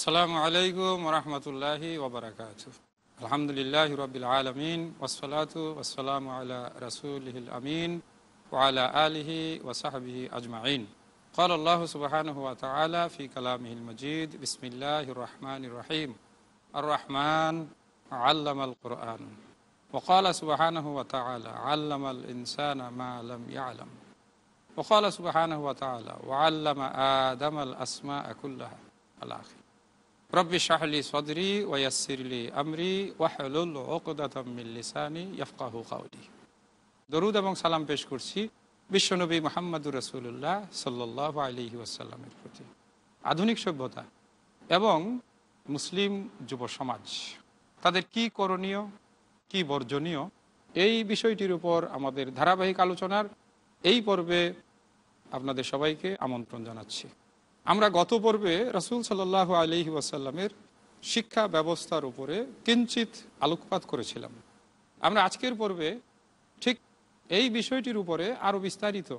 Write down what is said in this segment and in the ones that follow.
السلام عليكم ورحمة الله وبركاته الحمد لله رب العالمين والصلاة والسلام على رسوله الأمين وعلى آله وصحبه أجمعين قال الله سبحانه وتعالى في كلامه المجيد بسم الله الرحمن الرحيم الرحمن علم القرآن وقال سبحانه وتعالى علم الإنسان ما لم يعلم وقال سبحانه وتعالى وعلم آدم الأسماء كلها الآخر রব্বি শাহলি সদরি ওয়াসিরলি আমরি ওয়াহলুল ওকদাতমিল্লিসানি ইয়ফকাহু কাউলি দরুদ এবং সালাম পেশ করছি বিশ্বনবী মোহাম্মদুর রসুল্লাহ সাল্লাহ আলহি ওয়াসাল্লামের প্রতি আধুনিক সভ্যতা এবং মুসলিম যুব সমাজ তাদের কি করণীয় কি বর্জনীয় এই বিষয়টির উপর আমাদের ধারাবাহিক আলোচনার এই পর্বে আপনাদের সবাইকে আমন্ত্রণ জানাচ্ছি আমরা গত পর্বে রাসুল সাল্লাহ আলহি ওয়াসাল্লামের শিক্ষা ব্যবস্থার উপরে কিঞ্চিত আলোকপাত করেছিলাম আমরা আজকের পর্বে ঠিক এই বিষয়টির উপরে আরও বিস্তারিত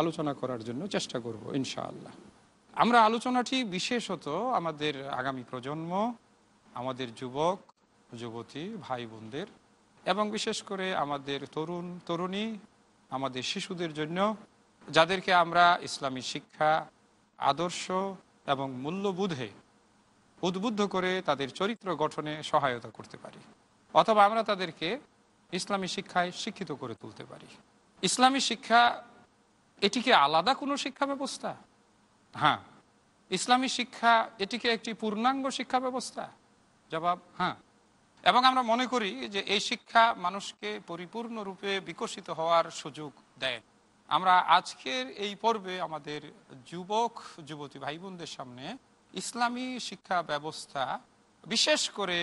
আলোচনা করার জন্য চেষ্টা করব ইনশাআল্লাহ আমরা আলোচনাটি বিশেষত আমাদের আগামী প্রজন্ম আমাদের যুবক যুবতী ভাই বোনদের এবং বিশেষ করে আমাদের তরুণ তরুণী আমাদের শিশুদের জন্য যাদেরকে আমরা ইসলামী শিক্ষা আদর্শ এবং মূল্যবোধে উদ্বুদ্ধ করে তাদের চরিত্র গঠনে সহায়তা করতে পারি অথবা আমরা তাদেরকে ইসলামী শিক্ষায় শিক্ষিত করে তুলতে পারি ইসলামী শিক্ষা এটিকে আলাদা কোনো শিক্ষা ব্যবস্থা হ্যাঁ ইসলামী শিক্ষা এটিকে একটি পূর্ণাঙ্গ শিক্ষা ব্যবস্থা জবাব হ্যাঁ এবং আমরা মনে করি যে এই শিক্ষা মানুষকে পরিপূর্ণরূপে বিকশিত হওয়ার সুযোগ দেয় আমরা আজকের এই পর্বে আমাদের যুবক যুবতী ভাই বোনদের সামনে ইসলামী শিক্ষা ব্যবস্থা বিশেষ করে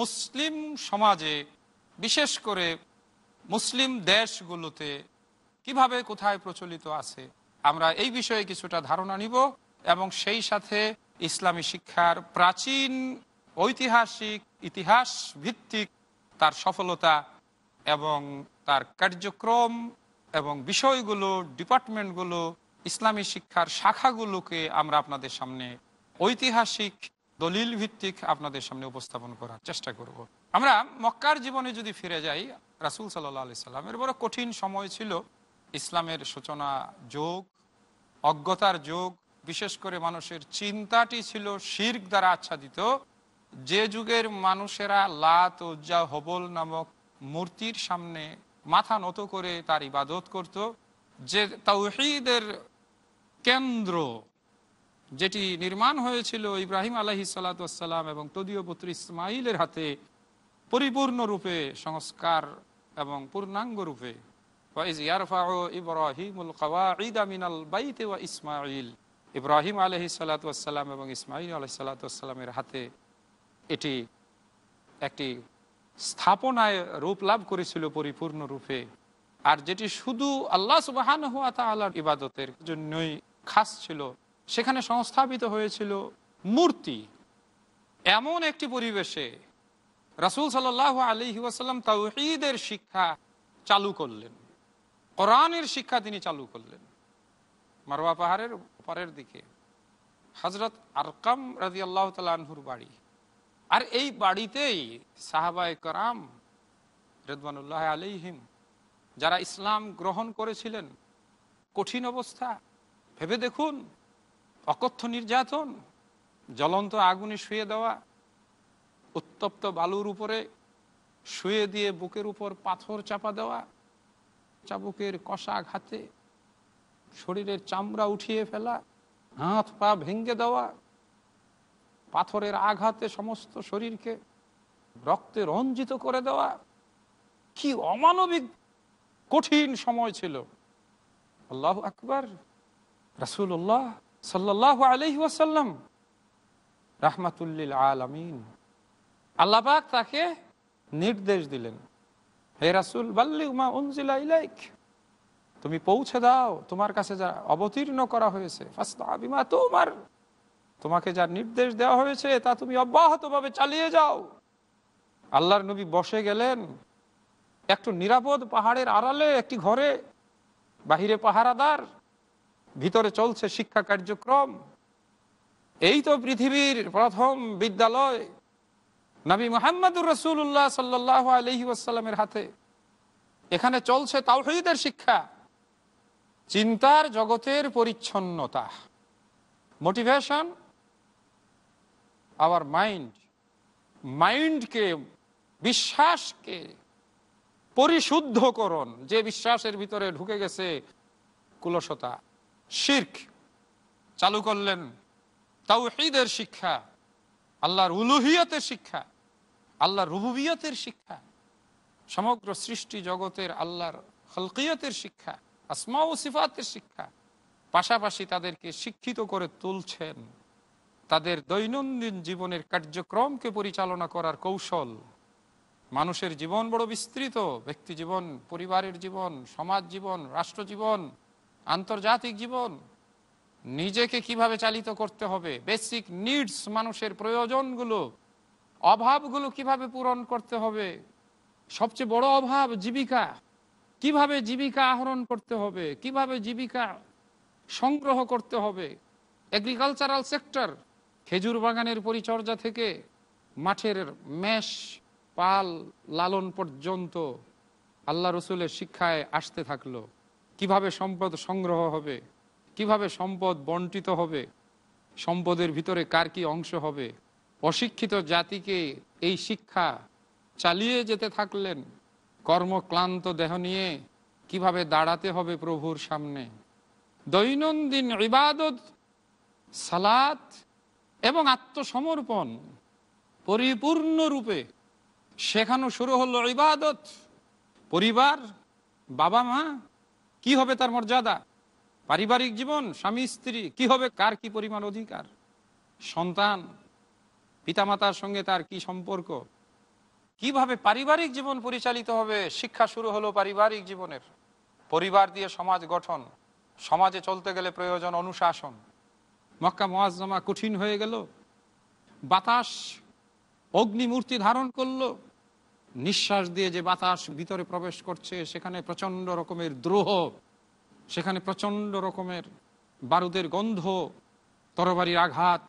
মুসলিম সমাজে বিশেষ করে মুসলিম দেশগুলোতে কিভাবে কোথায় প্রচলিত আছে আমরা এই বিষয়ে কিছুটা ধারণা নিব এবং সেই সাথে ইসলামী শিক্ষার প্রাচীন ঐতিহাসিক ইতিহাস ভিত্তিক তার সফলতা এবং তার কার্যক্রম এবং বিষয়গুলো ডিপার্টমেন্টগুলো ইসলামী শিক্ষার শাখাগুলোকে আমরা আপনাদের সামনে ঐতিহাসিক দলিল ভিত্তিক আপনাদের সামনে উপস্থাপন করার চেষ্টা করব। আমরা মক্কার জীবনে যদি ফিরে যাই রাসুল সাল্লাহ আলি সাল্লামের বড় কঠিন সময় ছিল ইসলামের সূচনা যোগ অজ্ঞতার যোগ বিশেষ করে মানুষের চিন্তাটি ছিল শির্ক দ্বারা আচ্ছাদিত যে যুগের মানুষেরা লাত উজ্জা হবল নামক মূর্তির সামনে মাথা নত করে তার ইবাদত করত যে তাহিদের কেন্দ্র যেটি নির্মাণ হয়েছিল ইব্রাহিম আলহি সালাতাম এবং তদীয় পুত্র ইসমাইলের হাতে পরিপূর্ণরূপে সংস্কার এবং পূর্ণাঙ্গ রূপে ইসমাইল ইব্রাহিম আলহি সালাতাম এবং ইসমাইল আলহি সালাতামের হাতে এটি একটি স্থাপনায় রূপ লাভ করেছিল পরিপূর্ণ রূপে আর যেটি শুধু আল্লাহ সুবাহান হুয়া তাল্লাহ ইবাদতের জন্যই খাস ছিল সেখানে সংস্থাপিত হয়েছিল মূর্তি এমন একটি পরিবেশে রাসুল সাল আলী ওয়াসাল্লাম তাউহিদের শিক্ষা চালু করলেন কোরআনের শিক্ষা তিনি চালু করলেন মারোয়া পাহাড়ের পরের দিকে হজরত আরকাম রাজি আল্লাহ তালহুর বাড়ি আর এই বাড়িতেই সাহাবায় করাম রেদবানুল্লাহ আলিহিম যারা ইসলাম গ্রহণ করেছিলেন কঠিন অবস্থা ভেবে দেখুন অকথ্য নির্যাতন জ্বলন্ত আগুনে শুয়ে দেওয়া উত্তপ্ত বালুর উপরে শুয়ে দিয়ে বুকের উপর পাথর চাপা দেওয়া চাবুকের কষা ঘাতে শরীরের চামড়া উঠিয়ে ফেলা হাত পা ভেঙ্গে দেওয়া পাথরের আঘাতে সমস্ত শরীরকে রক্তে রঞ্জিত করে দেওয়া কি অমানবিক কঠিন সময় ছিল আল্লাহ আকবর রাসুল্লাহ সাল্লাহ আলহি রাহমাতুল্লিল আলমিন আল্লাহাক তাকে নির্দেশ দিলেন হে রাসুল বাল্লিমা উনজিলা ইলাইক তুমি পৌঁছে দাও তোমার কাছে যা অবতীর্ণ করা হয়েছে তোমার তোমাকে যা নির্দেশ দেওয়া হয়েছে তা তুমি অব্যাহতভাবে চালিয়ে যাও আল্লাহর নবী বসে গেলেন একটু নিরাপদ পাহাড়ের আড়ালে একটি ঘরে বাহিরে পাহারাদার ভিতরে চলছে শিক্ষা কার্যক্রম এই তো পৃথিবীর প্রথম বিদ্যালয় নবী মোহাম্মদুর রসুল্লাহ সাল্লাহ আলহি আসাল্লামের হাতে এখানে চলছে তাওহিদের শিক্ষা চিন্তার জগতের পরিচ্ছন্নতা মোটিভেশন আওয়ার মাইন্ড মাইন্ডকে বিশ্বাসকে পরিশুদ্ধকরণ যে বিশ্বাসের ভিতরে ঢুকে গেছে কুলসতা শির্ক চালু করলেন তাওহিদের শিক্ষা আল্লাহর উলুহিয়তের শিক্ষা আল্লাহর রুবুবিয়তের শিক্ষা সমগ্র সৃষ্টি জগতের আল্লাহর হলকিয়তের শিক্ষা আসমা ও সিফাতের শিক্ষা পাশাপাশি তাদেরকে শিক্ষিত করে তুলছেন তাদের দৈনন্দিন জীবনের কার্যক্রমকে পরিচালনা করার কৌশল মানুষের জীবন বড় বিস্তৃত ব্যক্তি জীবন পরিবারের জীবন সমাজ জীবন রাষ্ট্র জীবন আন্তর্জাতিক জীবন নিজেকে কিভাবে চালিত করতে হবে বেসিক নিডস মানুষের প্রয়োজনগুলো অভাবগুলো কিভাবে পূরণ করতে হবে সবচেয়ে বড় অভাব জীবিকা কিভাবে জীবিকা আহরণ করতে হবে কিভাবে জীবিকা সংগ্রহ করতে হবে এগ্রিকালচারাল সেক্টর খেজুর বাগানের পরিচর্যা থেকে মাঠের মেষ পাল লালন পর্যন্ত আল্লাহ রসুলের শিক্ষায় আসতে থাকলো কিভাবে সম্পদ সংগ্রহ হবে কিভাবে সম্পদ বন্টিত হবে সম্পদের ভিতরে কার কি অংশ হবে অশিক্ষিত জাতিকে এই শিক্ষা চালিয়ে যেতে থাকলেন কর্মক্লান্ত দেহ নিয়ে কিভাবে দাঁড়াতে হবে প্রভুর সামনে দৈনন্দিন ইবাদত সালাত এবং আত্মসমর্পণ পরিপূর্ণরূপে শেখানো শুরু হলো ইবাদত পরিবার বাবা মা কি হবে তার মর্যাদা পারিবারিক জীবন স্বামী স্ত্রী কি হবে কার কি পরিমাণ অধিকার সন্তান পিতামাতার সঙ্গে তার কি সম্পর্ক কিভাবে পারিবারিক জীবন পরিচালিত হবে শিক্ষা শুরু হলো পারিবারিক জীবনের পরিবার দিয়ে সমাজ গঠন সমাজে চলতে গেলে প্রয়োজন অনুশাসন মক্কা মোয়াজ্জমা কঠিন হয়ে গেল বাতাস অগ্নিমূর্তি ধারণ করলো নিঃশ্বাস দিয়ে যে বাতাস ভিতরে প্রবেশ করছে সেখানে প্রচণ্ড রকমের দ্রোহ সেখানে প্রচণ্ড রকমের বারুদের গন্ধ তরবারির আঘাত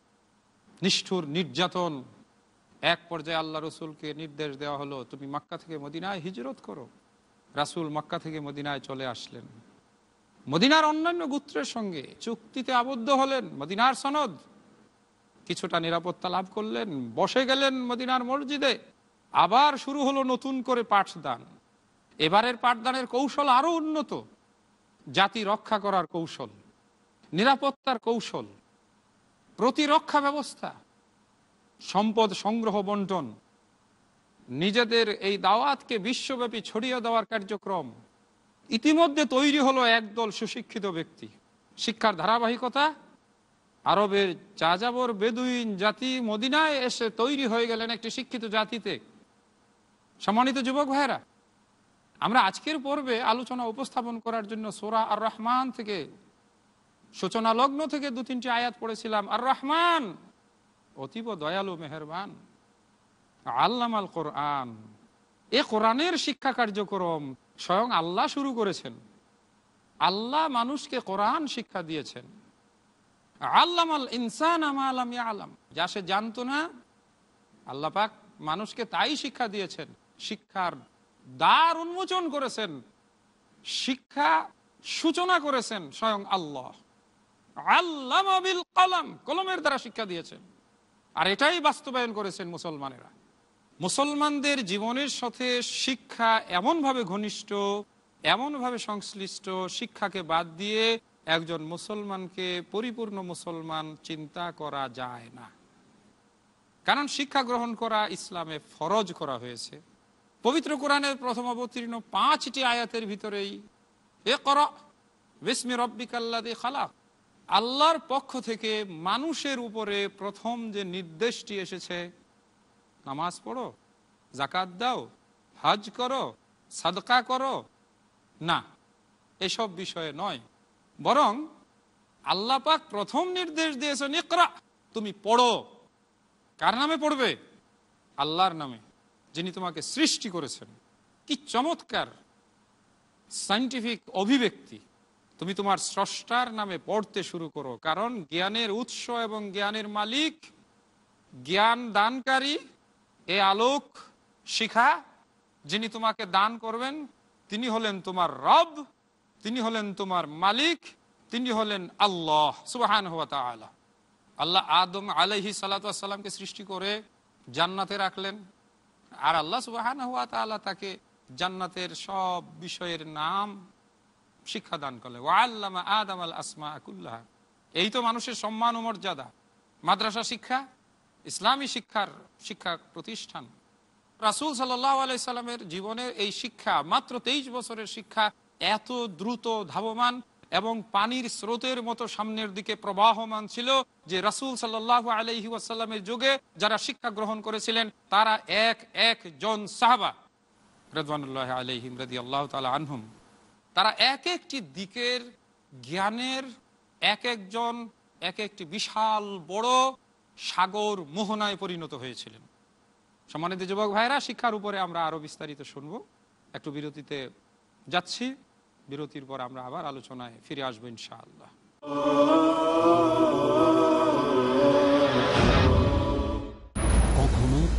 নিষ্ঠুর নির্যাতন এক পর্যায়ে আল্লাহ রসুলকে নির্দেশ দেওয়া হলো তুমি মক্কা থেকে মদিনায় হিজরত করো রাসুল মক্কা থেকে মদিনায় চলে আসলেন মদিনার অন্যান্য গোত্রের সঙ্গে চুক্তিতে আবদ্ধ হলেন মদিনার সনদ কিছুটা নিরাপত্তা লাভ করলেন বসে গেলেন মদিনার মসজিদে আবার শুরু হলো নতুন করে পাঠদান এবারের পাঠদানের কৌশল আরও উন্নত জাতি রক্ষা করার কৌশল নিরাপত্তার কৌশল প্রতিরক্ষা ব্যবস্থা সম্পদ সংগ্রহ বন্টন নিজেদের এই দাওয়াতকে বিশ্বব্যাপী ছড়িয়ে দেওয়ার কার্যক্রম ইতিমধ্যে তৈরি হলো একদল সুশিক্ষিত ব্যক্তি শিক্ষার ধারাবাহিকতা আরবের যাযাবর বেদুইন জাতি মদিনায় এসে তৈরি হয়ে গেলেন একটি শিক্ষিত জাতিতে সম্মানিত যুবক ভাইরা আমরা আজকের পর্বে আলোচনা উপস্থাপন করার জন্য সোরা আর রহমান থেকে সূচনা লগ্ন থেকে দু তিনটি আয়াত পড়েছিলাম আর রহমান অতীব দয়ালু মেহরবান আল্লামাল কোরআন এ কোরআনের শিক্ষা কার্যক্রম স্বয়ং আল্লাহ শুরু করেছেন আল্লাহ মানুষকে কোরআন শিক্ষা দিয়েছেন আল্লাম আল ইনসান আলাম যা সে জানতো না আল্লাহ পাক মানুষকে তাই শিক্ষা দিয়েছেন শিক্ষার দ্বার উন্মোচন করেছেন শিক্ষা সূচনা করেছেন স্বয়ং আল্লাহ আল্লাহ কলম কলমের দ্বারা শিক্ষা দিয়েছেন আর এটাই বাস্তবায়ন করেছেন মুসলমানেরা মুসলমানদের জীবনের সাথে শিক্ষা এমনভাবে ঘনিষ্ঠ এমনভাবে সংশ্লিষ্ট শিক্ষাকে বাদ দিয়ে একজন মুসলমানকে পরিপূর্ণ মুসলমান চিন্তা করা যায় না কারণ শিক্ষা গ্রহণ করা ইসলামে ফরজ করা হয়েছে পবিত্র কোরআনের প্রথম অবতীর্ণ পাঁচটি আয়াতের ভিতরেই এ কর বিসমি রব্বিকাল্লাদি খালাক আল্লাহর পক্ষ থেকে মানুষের উপরে প্রথম যে নির্দেশটি এসেছে নামাজ পড়ো জাকাত দাও হাজ করো সাদকা করো না এসব বিষয়ে নয় বরং আল্লাহ পাক প্রথম নির্দেশ দিয়েছ নিকরা তুমি পড়ো কার নামে পড়বে আল্লাহর নামে যিনি তোমাকে সৃষ্টি করেছেন কি চমৎকার সাইন্টিফিক অভিব্যক্তি তুমি তোমার স্রষ্টার নামে পড়তে শুরু করো কারণ জ্ঞানের উৎস এবং জ্ঞানের মালিক জ্ঞান দানকারী এ আলোক শিখা যিনি তোমাকে দান করবেন তিনি হলেন তোমার রব তিনি হলেন তোমার মালিক তিনি হলেন আল্লাহ সুবাহান আল্লাহ আদম আলহি সালাতামকে সৃষ্টি করে জান্নাতে রাখলেন আর আল্লাহ সুবাহান হুয়া তালা তাকে জান্নাতের সব বিষয়ের নাম শিক্ষা দান করলে ও আল্লামা আদম আল আসমা আকুল্লাহ এই তো মানুষের সম্মান ও মর্যাদা মাদ্রাসা শিক্ষা ইসলামী শিক্ষার শিক্ষা প্রতিষ্ঠান রাসুল সাল্লাহ আলাইসাল্লামের জীবনের এই শিক্ষা মাত্র তেইশ বছরের শিক্ষা এত দ্রুত ধাবমান এবং পানির স্রোতের মতো সামনের দিকে প্রবাহমান ছিল যে রাসুল সাল্লাহ আলহি আসাল্লামের যুগে যারা শিক্ষা গ্রহণ করেছিলেন তারা এক এক জন সাহাবা রেদানুল্লাহ আলহিম রাজি আল্লাহ তালা আনহুম তারা এক একটি দিকের জ্ঞানের এক একজন এক একটি বিশাল বড় সাগর মোহনায় পরিণত হয়েছিলেন সম্মানিত যুবক ভাইরা শিক্ষার উপরে আমরা আরও বিস্তারিত শুনব একটু বিরতিতে যাচ্ছি বিরতির পর আমরা আবার আলোচনায় ফিরে আসবো ইনশাআল্লাহ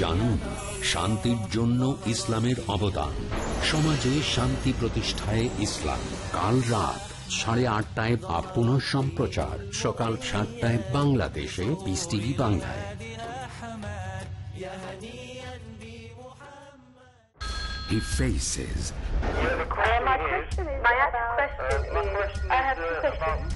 জানুন শান্তির জন্য ইসলামের অবদান সমাজে শান্তি প্রতিষ্ঠায় ইসলাম কাল রাত সাড়ে আটটায় বা পুনঃ সম্প্রচার সকাল সাতটায় বাংলাদেশে পিস টিভি বাংলায় He faces. My question is, uh, my question is, I have two questions.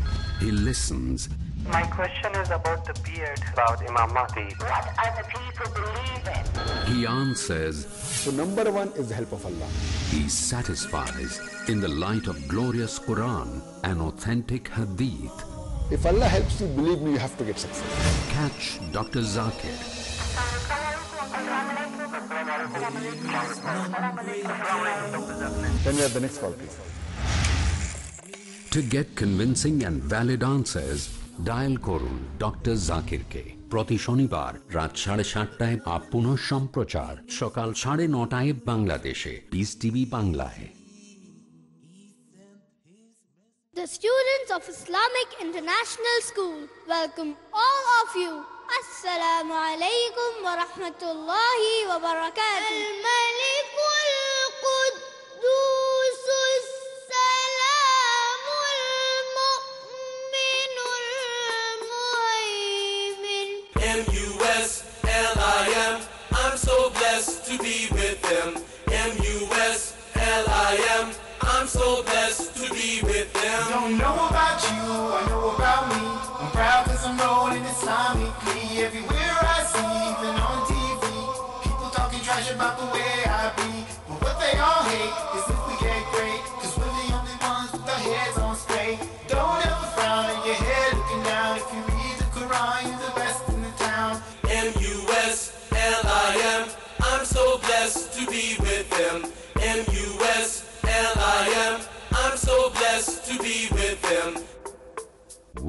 He listens. My question is about the beard. About Imam Mahdi. What the people believe in? He answers. So number one is the help of Allah. He satisfies in the light of glorious Quran and authentic Hadith. If Allah helps you, believe me, you have to get success. Catch Dr. Zakir. Then we have the next call, please. To get convincing and valid answers, dial করুন doctor জাকিরকে প্রতি শনিবার রাত সাড়ে সাতটায় up পুনঃ সম্প্রচার সকাল সাড়ে নটায় বাংলাদেশে পিস টিভি বাংলায় The students of Islamic International School welcome all of you. Assalamu alaikum wa rahmatullahi wa barakatuh. al malik al Quddus to be with them. M-U-S-L-I-M, I'm so blessed to be with them. Don't know about you.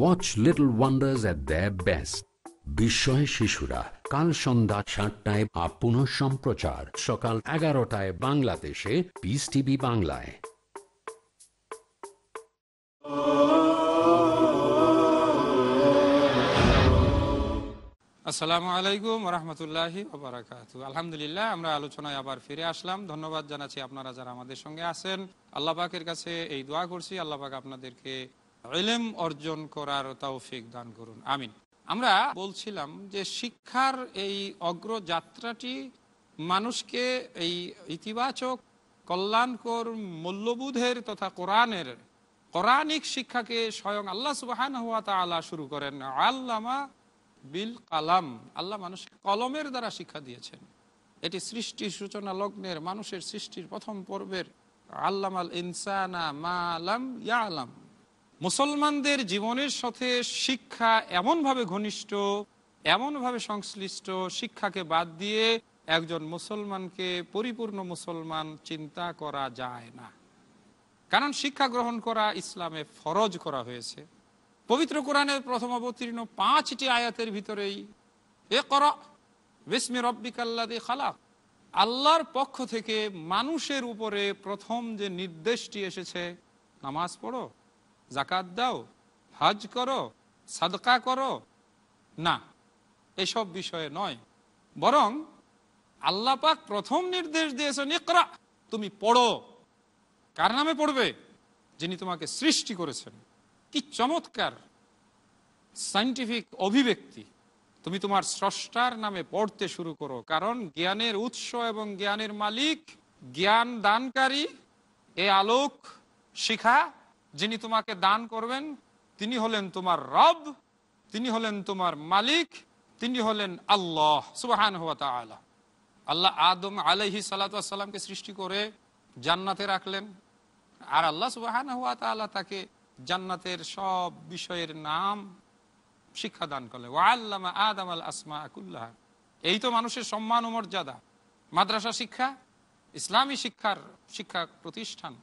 Watch Little Wonders at the best বিস্ময় শিশুরা কাল সন্ধ্যা সাতটায় আপন সম্প্রচার সকাল এগারোটায় বাংলাদেশে Peace TV বাংলায় আসসালামু আলাইকুম রহমতুল্লাহি আলহামদুলিল্লাহ আমরা আলোচনায় আবার ফিরে আসলাম ধন্যবাদ জানাচ্ছি আপনারা যারা আমাদের সঙ্গে আছেন আল্লাহ পাকের কাছে এই দোয়া করছি আল্লাহ পাক আপনাদেরকে এলেম অর্জন করার তৌফিক দান করুন আমিন আমরা বলছিলাম যে শিক্ষার এই অগ্রযাত্রাটি মানুষকে এই ইতিবাচক কল্যাণকর মূল্যবোধের তথা কোরআনের কোরআনিক শিক্ষাকে স্বয়ং আল্লাহ সুবাহান হওয়া তা আল্লাহ শুরু করেন আল্লামা বিল কালাম আল্লাহ মানুষকে কলমের দ্বারা শিক্ষা দিয়েছেন এটি সৃষ্টি সূচনা লগ্নের মানুষের সৃষ্টির প্রথম পর্বের আল্লাম আল ইনসানা মা আলাম ইয়া আলাম মুসলমানদের জীবনের সাথে শিক্ষা এমনভাবে ঘনিষ্ঠ এমনভাবে সংশ্লিষ্ট শিক্ষাকে বাদ দিয়ে একজন মুসলমানকে পরিপূর্ণ মুসলমান চিন্তা করা যায় না কারণ শিক্ষা গ্রহণ করা ইসলামে ফরজ করা হয়েছে পবিত্র কোরআনের প্রথম অবতীর্ণ পাঁচটি আয়াতের ভিতরেই এ কর বিসমি আল্লাদে খালাক আল্লাহর পক্ষ থেকে মানুষের উপরে প্রথম যে নির্দেশটি এসেছে নামাজ পড়ো জাকাত দাও হাজ করো সাদকা করো না এসব বিষয়ে নয় বরং আল্লাহ পাক প্রথম নির্দেশ দিয়েছ নিকরা তুমি পড়ো কার নামে পড়বে যিনি তোমাকে সৃষ্টি করেছেন কি চমৎকার সাইন্টিফিক অভিব্যক্তি তুমি তোমার স্রষ্টার নামে পড়তে শুরু করো কারণ জ্ঞানের উৎস এবং জ্ঞানের মালিক জ্ঞান দানকারী এ আলোক শিখা যিনি তোমাকে দান করবেন তিনি হলেন তোমার রব তিনি হলেন তোমার মালিক তিনি হলেন আল্লাহ সুবাহান আল্লাহ আল্লাহ আদম আলহি সালাতামকে সৃষ্টি করে জান্নাতে রাখলেন আর আল্লাহ সুবাহান হুয়া তালা তাকে জান্নাতের সব বিষয়ের নাম শিক্ষা দান করলেন ওয়াল্লামা আদম আল আসমা আকুল্লাহ এই তো মানুষের সম্মান ও মর্যাদা মাদ্রাসা শিক্ষা ইসলামী শিক্ষার শিক্ষা প্রতিষ্ঠান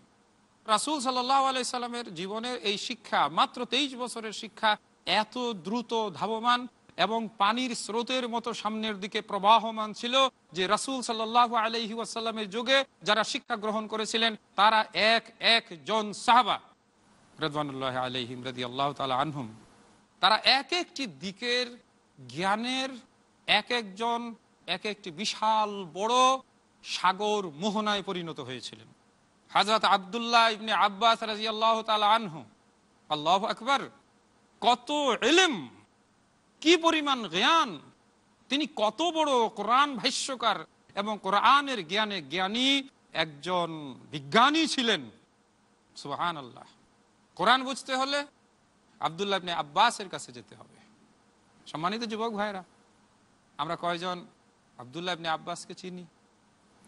রাসুল সাল্লামের আলাইসাল্লামের জীবনের এই শিক্ষা মাত্র তেইশ বছরের শিক্ষা এত দ্রুত ধাবমান এবং পানির স্রোতের মতো সামনের দিকে প্রবাহমান ছিল যে রাসুল সাল্লাহ আলহি ওয়াসাল্লামের যুগে যারা শিক্ষা গ্রহণ করেছিলেন তারা এক এক জন সাহাবা আল্লাহ আনহুম তারা এক একটি দিকের জ্ঞানের এক একজন এক একটি বিশাল বড় সাগর মোহনায় পরিণত হয়েছিলেন হাজরত আবদুল্লাহ ইবনে আব্বাস রাজি আল্লাহ আনহু আল্লাহ আকবর কত এলেম কি পরিমাণ জ্ঞান তিনি কত বড় কোরআন ভাষ্যকার এবং কোরআনের জ্ঞানে জ্ঞানী একজন বিজ্ঞানী ছিলেন সুহান আল্লাহ কোরআন বুঝতে হলে আবদুল্লাহ ইবনে আব্বাসের কাছে যেতে হবে সম্মানিত যুবক ভাইরা আমরা কয়জন আবদুল্লাহ ইবনে আব্বাসকে চিনি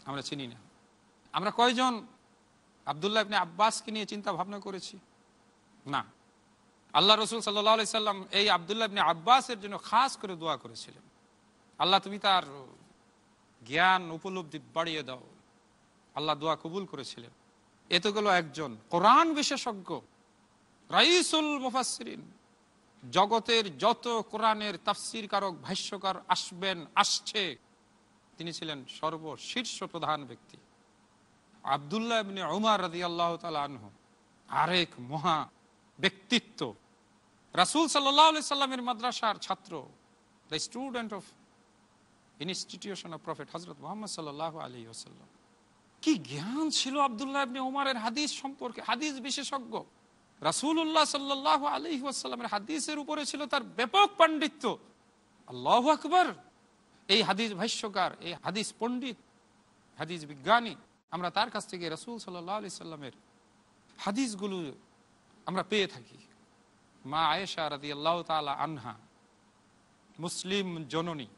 আমরা চিনি না আমরা কয়জন আবদুল্লাহ ইবনে আব্বাসকে নিয়ে চিন্তা ভাবনা করেছি না আল্লাহ রসুল সাল্লাহ সাল্লাম এই আবদুল্লাহ ইবনে আব্বাসের জন্য খাস করে দোয়া করেছিলেন আল্লাহ তুমি তার জ্ঞান উপলব্ধি বাড়িয়ে দাও আল্লাহ দোয়া কবুল করেছিলেন এ তো গেল একজন কোরআন বিশেষজ্ঞ রাইসুল মুফাসরিন জগতের যত কোরআনের তাফসির কারক ভাষ্যকার আসবেন আসছে তিনি ছিলেন সর্বশীর্ষ প্রধান ব্যক্তি আবদুল্লাহ এমনি উমার রাজি আল্লাহ তালহ আরেক মহা ব্যক্তিত্ব রাসুল সাল্লি সাল্লামের মাদ্রাসার ছাত্র the student of institution of prophet হজরত মোহাম্মদ সাল্লাহ আলী আসাল্লাম কি জ্ঞান ছিল আবদুল্লাহ ইবনে উমারের হাদিস সম্পর্কে হাদিস বিশেষজ্ঞ রাসুল্লাহ সাল্লাহ আলী আসাল্লামের হাদিসের উপরে ছিল তার ব্যাপক পাণ্ডিত্য আল্লাহ আকবর এই হাদিস ভাষ্যকার এই হাদিস পণ্ডিত হাদিস বিজ্ঞানী আমরা তার কাছ থেকে রসুল সাল্লি সাল্লামের হাদিসগুলো আমরা পেয়ে থাকি মা আয়েশা রাদি আল্লাহ তালা আনহা মুসলিম জননী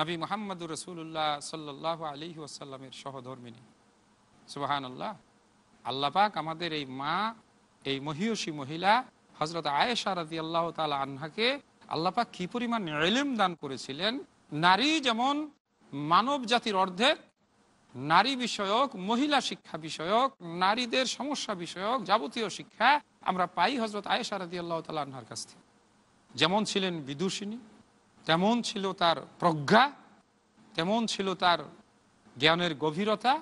নবী মোহাম্মদুর রসুল্লাহ সাল্লাহ আলি আসাল্লামের সহধর্মিনী সুবাহান আল্লাহ আল্লাপাক আমাদের এই মা এই মহিয়সী মহিলা হজরত আয়েশা রাজি আল্লাহ তালা আনহাকে আল্লাপাক কি পরিমাণ এলিম দান করেছিলেন নারী যেমন মানব জাতির অর্ধেক নারী বিষয়ক মহিলা শিক্ষা বিষয়ক নারীদের সমস্যা বিষয়ক যাবতীয় শিক্ষা আমরা পাই হজরত আয়েশা রাদি আল্লাহ তাল্লাহার কাছ থেকে যেমন ছিলেন বিদুষিনী তেমন ছিল তার প্রজ্ঞা তেমন ছিল তার জ্ঞানের গভীরতা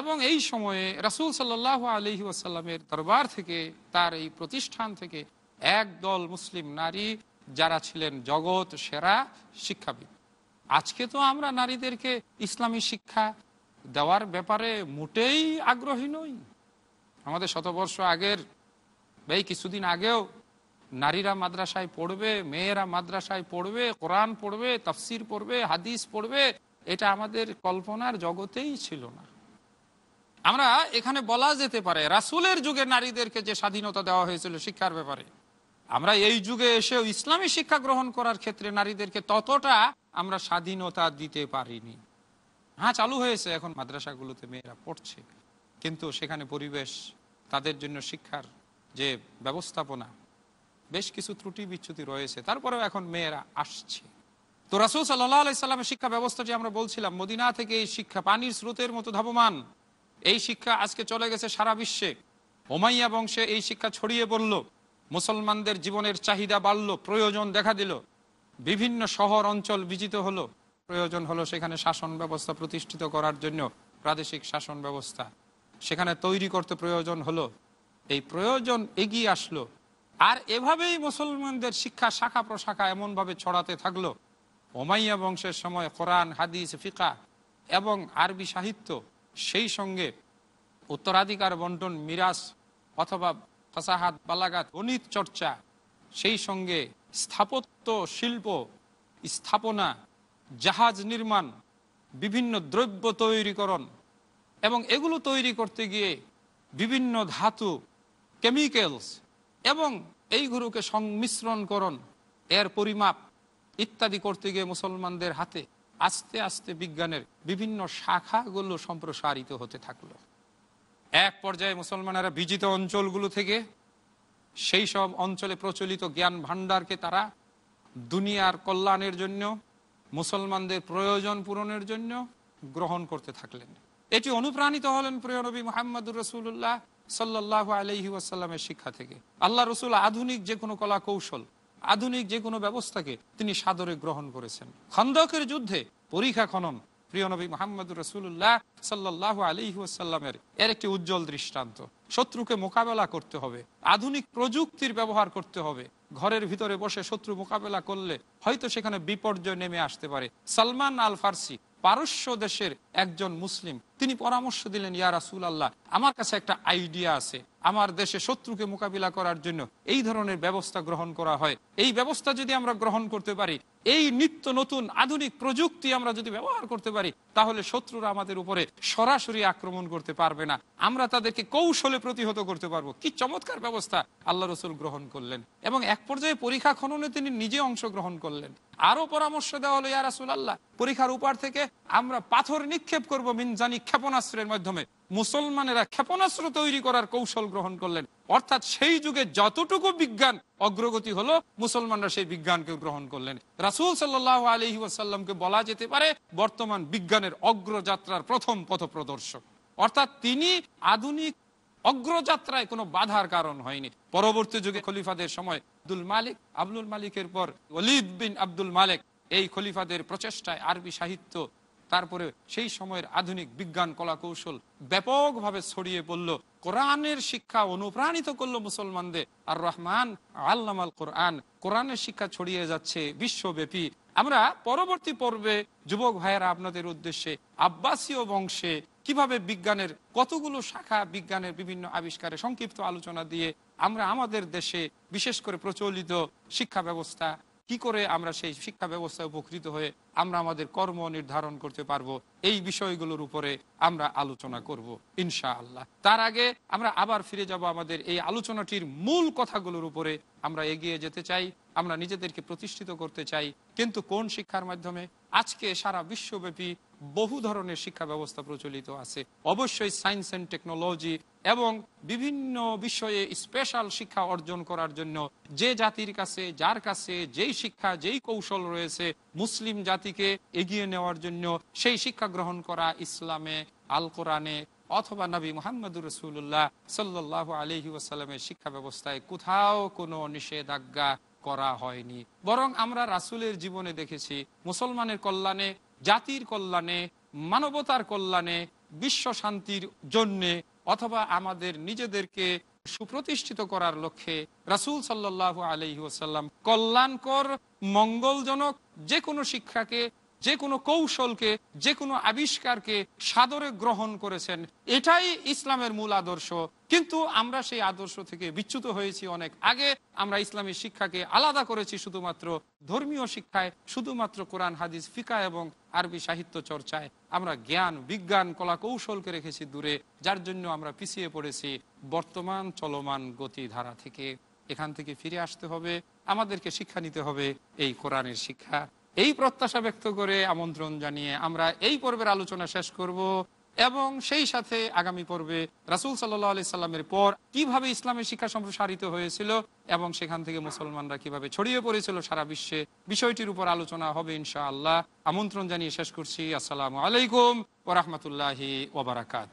এবং এই সময়ে রাসুল সাল্লাহ আলহি আসাল্লামের দরবার থেকে তার এই প্রতিষ্ঠান থেকে একদল মুসলিম নারী যারা ছিলেন জগৎ সেরা শিক্ষাবিদ আজকে তো আমরা নারীদেরকে ইসলামী শিক্ষা দেওয়ার ব্যাপারে মোটেই আগ্রহী নই আমাদের শতবর্ষ আগের এই কিছুদিন আগেও নারীরা মাদ্রাসায় পড়বে মেয়েরা মাদ্রাসায় পড়বে কোরআন পড়বে তাফসির পড়বে হাদিস পড়বে এটা আমাদের কল্পনার জগতেই ছিল না আমরা এখানে বলা যেতে পারে রাসুলের যুগে নারীদেরকে যে স্বাধীনতা দেওয়া হয়েছিল শিক্ষার ব্যাপারে আমরা এই যুগে এসেও ইসলামী শিক্ষা গ্রহণ করার ক্ষেত্রে নারীদেরকে ততটা আমরা স্বাধীনতা দিতে পারিনি হ্যাঁ চালু হয়েছে এখন মাদ্রাসাগুলোতে মেয়েরা পড়ছে কিন্তু সেখানে পরিবেশ তাদের জন্য শিক্ষার যে ব্যবস্থাপনা বেশ কিছু ত্রুটি বিচ্যুতি রয়েছে তারপরেও এখন মেয়েরা আসছে তো রাসুল সাল্লাহ আলাইসাল্লামের শিক্ষা ব্যবস্থা যে আমরা বলছিলাম মদিনা থেকে এই শিক্ষা পানির স্রোতের মতো ধাবমান এই শিক্ষা আজকে চলে গেছে সারা বিশ্বে ওমাইয়া বংশে এই শিক্ষা ছড়িয়ে পড়ল মুসলমানদের জীবনের চাহিদা বাড়ল প্রয়োজন দেখা দিল বিভিন্ন শহর অঞ্চল বিজিত হলো প্রয়োজন হলো সেখানে শাসন ব্যবস্থা প্রতিষ্ঠিত করার জন্য প্রাদেশিক শাসন ব্যবস্থা সেখানে তৈরি করতে প্রয়োজন হলো এই প্রয়োজন এগিয়ে আসলো আর এভাবেই মুসলমানদের শিক্ষা শাখা প্রশাখা এমনভাবে ছড়াতে থাকলো ওমাইয়া বংশের সময় কোরআন হাদিস ফিকা এবং আরবি সাহিত্য সেই সঙ্গে উত্তরাধিকার বন্টন মিরাস অথবা ফসাহাত বালাগাত গণিত চর্চা সেই সঙ্গে স্থাপত্য শিল্প স্থাপনা জাহাজ নির্মাণ বিভিন্ন দ্রব্য তৈরিকরণ এবং এগুলো তৈরি করতে গিয়ে বিভিন্ন ধাতু কেমিক্যালস এবং এইগুলোকে সংমিশ্রণকরণ এর পরিমাপ ইত্যাদি করতে গিয়ে মুসলমানদের হাতে আস্তে আস্তে বিজ্ঞানের বিভিন্ন শাখাগুলো সম্প্রসারিত হতে থাকল এক পর্যায়ে মুসলমানেরা বিজিত অঞ্চলগুলো থেকে সেই সব অঞ্চলে প্রচলিত জ্ঞান ভাণ্ডারকে তারা দুনিয়ার কল্যাণের জন্য মুসলমানদের প্রয়োজন পূরণের জন্য গ্রহণ করতে থাকলেন এটি অনুপ্রাণিত হলেন প্রিয়নবী মোহাম্মদুর রসুল্লাহ সাল্লাহ আলহি শিক্ষা থেকে আল্লাহ রসুল আধুনিক যে কোনো কলা কৌশল আধুনিক যে কোনো ব্যবস্থাকে তিনি সাদরে গ্রহণ করেছেন খন্দকের যুদ্ধে পরীক্ষা খনন প্রিয়নবী মোহাম্মদুর রসুল্লাহ সাল্লাহ আলহি এর একটি উজ্জ্বল দৃষ্টান্ত শত্রুকে মোকাবেলা করতে হবে আধুনিক প্রযুক্তির ব্যবহার করতে হবে ঘরের ভিতরে বসে শত্রু মোকাবেলা করলে হয়তো সেখানে বিপর্যয় নেমে আসতে পারে সালমান আল ফার্সি পারস্য দেশের একজন মুসলিম তিনি পরামর্শ দিলেন ইয়া রাসুল আল্লাহ আমার কাছে একটা আইডিয়া আছে আমার দেশে শত্রুকে মোকাবিলা করার জন্য এই ধরনের ব্যবস্থা গ্রহণ করা হয় এই ব্যবস্থা যদি আমরা গ্রহণ করতে পারি এই নিত্য নতুন আধুনিক প্রযুক্তি আমরা যদি ব্যবহার করতে পারি তাহলে শত্রুরা আমাদের উপরে সরাসরি আক্রমণ করতে পারবে না আমরা তাদেরকে কৌশলে প্রতিহত করতে পারবো কি চমৎকার ব্যবস্থা আল্লাহ রসুল গ্রহণ করলেন এবং এক পর্যায়ে পরীক্ষা খননে তিনি নিজে অংশ গ্রহণ করলেন আরো পরামর্শ দেওয়া হলো ইয়ারাসুল আল্লাহ পরীক্ষার উপার থেকে আমরা পাথর নিক্ষেপ করবো মিনজানি ক্ষেপণাস্ত্রের মাধ্যমে মুসলমানেরা ক্ষেপণাস্ত্র তৈরি করার কৌশল গ্রহণ করলেন অর্থাৎ সেই যুগে যতটুকু বিজ্ঞান অগ্রগতি হলো মুসলমানরা সেই বিজ্ঞানকে গ্রহণ করলেন রাসুল সাল্লাহ আলহি আসাল্লামকে বলা যেতে পারে বর্তমান বিজ্ঞানের অগ্রযাত্রার প্রথম পথ প্রদর্শক অর্থাৎ তিনি আধুনিক অগ্রযাত্রায় কোনো বাধার কারণ হয়নি পরবর্তী যুগে খলিফাদের সময় আব্দুল মালিক আব্দুল মালিকের পর অলিদ বিন আব্দুল মালিক এই খলিফাদের প্রচেষ্টায় আরবি সাহিত্য তারপরে সেই সময়ের আধুনিক বিজ্ঞান কলা কৌশল ব্যাপকভাবে ছড়িয়ে পড়ল কোরআনের শিক্ষা অনুপ্রাণিত করলো মুসলমানদের আর রহমান আল্লাম আল কোরআন কোরআনের শিক্ষা ছড়িয়ে যাচ্ছে বিশ্বব্যাপী আমরা পরবর্তী পর্বে যুবক ভাইয়েরা আপনাদের উদ্দেশ্যে আব্বাসীয় বংশে কিভাবে বিজ্ঞানের কতগুলো শাখা বিজ্ঞানের বিভিন্ন আবিষ্কারে সংক্ষিপ্ত আলোচনা দিয়ে আমরা আমাদের দেশে বিশেষ করে প্রচলিত শিক্ষা ব্যবস্থা কি করে আমরা সেই শিক্ষা ব্যবস্থায় উপকৃত হয়ে আমরা আমাদের কর্ম নির্ধারণ করতে পারবো এই বিষয়গুলোর উপরে আমরা আলোচনা করব ইনশা আল্লাহ তার আগে আমরা আবার ফিরে যাব আমাদের এই আলোচনাটির মূল কথাগুলোর উপরে আমরা এগিয়ে যেতে চাই আমরা নিজেদেরকে প্রতিষ্ঠিত করতে চাই কিন্তু কোন শিক্ষার মাধ্যমে আজকে সারা বিশ্বব্যাপী বহু ধরনের শিক্ষা ব্যবস্থা প্রচলিত আছে অবশ্যই সায়েন্স অ্যান্ড টেকনোলজি এবং বিভিন্ন বিষয়ে স্পেশাল শিক্ষা অর্জন করার জন্য যে জাতির কাছে যার কাছে যেই শিক্ষা যেই কৌশল রয়েছে মুসলিম জাতিকে এগিয়ে নেওয়ার জন্য সেই শিক্ষা গ্রহণ করা ইসলামে আল কোরআনে অথবা নবী মোহাম্মদুর রসুল্লাহ সাল্লাহ আলহি ওসালামের শিক্ষা ব্যবস্থায় কোথাও কোনো নিষেধাজ্ঞা করা হয়নি বরং আমরা রাসুলের জীবনে দেখেছি মুসলমানের কল্যাণে জাতির কল্যাণে মানবতার কল্যাণে বিশ্ব শান্তির জন্যে অথবা আমাদের নিজেদেরকে সুপ্রতিষ্ঠিত করার লক্ষ্যে রাসুল সাল্লাহ আলহি কল্যাণকর মঙ্গলজনক যে কোনো শিক্ষাকে যে কোনো কৌশলকে যে কোনো আবিষ্কারকে সাদরে গ্রহণ করেছেন এটাই ইসলামের মূল আদর্শ কিন্তু আমরা সেই আদর্শ থেকে বিচ্যুত হয়েছি অনেক আগে আমরা ইসলামী শিক্ষাকে আলাদা করেছি শুধুমাত্র ধর্মীয় শিক্ষায় শুধুমাত্র কোরআন হাদিস ফিকা এবং আরবি সাহিত্য চর্চায় আমরা জ্ঞান বিজ্ঞান কলা কৌশলকে রেখেছি দূরে যার জন্য আমরা পিছিয়ে পড়েছি বর্তমান চলমান গতিধারা থেকে এখান থেকে ফিরে আসতে হবে আমাদেরকে শিক্ষা নিতে হবে এই কোরআনের শিক্ষা এই প্রত্যাশা ব্যক্ত করে আমন্ত্রণ জানিয়ে আমরা এই পর্বের আলোচনা শেষ করব এবং সেই সাথে আগামী পর্বে রাসুল সাল্লাহ আলি সাল্লামের পর কিভাবে ইসলামের শিক্ষা সম্প্রসারিত হয়েছিল এবং সেখান থেকে মুসলমানরা কিভাবে ছড়িয়ে পড়েছিল সারা বিশ্বে বিষয়টির উপর আলোচনা হবে ইনশা আল্লাহ আমন্ত্রণ জানিয়ে শেষ করছি আসসালামু আলাইকুম ওরহমতুল্লাহি ওবরাকাত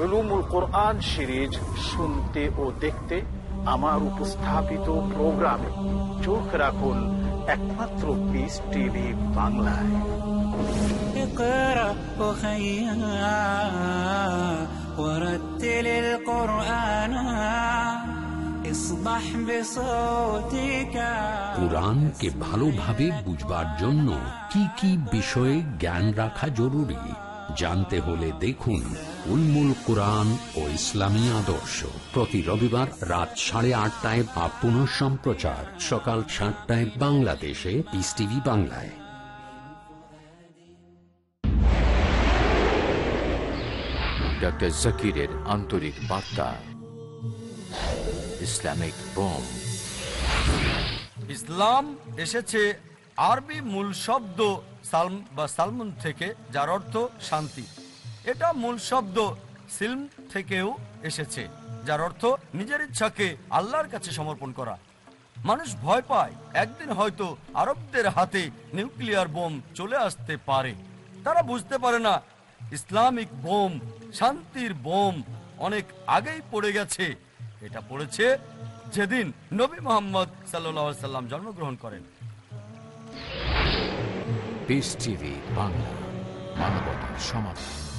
উলুমুল কোরআন সিরিজ শুনতে ও দেখতে আমার উপস্থাপিত প্রোগ্রামে চোখ রাখুন একমাত্র টিভি বাংলায় ভালোভাবে বুঝবার জন্য কি বিষয়ে জ্ঞান রাখা জরুরি জানতে হলে দেখুন উলমুল কোরআন ও ইসলামী আদর্শ প্রতি রবিবার রাত সাড়ে আটটায় বা পুনঃ সম্প্রচার সকাল সাতটায় বাংলাদেশে পিস টিভি বাংলায় ডক্টর জাকিরের আন্তরিক বার্তা ইসলামিক বোম ইসলাম এসেছে আরবি মূল শব্দ সালম বা সালমুন থেকে যার অর্থ শান্তি এটা মূল শব্দ সিলম থেকেও এসেছে যার অর্থ নিজের ইচ্ছাকে আল্লাহর কাছে সমর্পণ করা মানুষ ভয় পায় একদিন হয়তো আরবদের হাতে নিউক্লিয়ার বোম চলে আসতে পারে তারা বুঝতে পারে না ইসলামিক বোম শান্তির বোম অনেক আগেই পড়ে গেছে এটা পড়েছে যেদিন নবী মোহাম্মদ সাল্লাম জন্মগ্রহণ করেন পিস টিভি বাংলা মানবতার সমাধান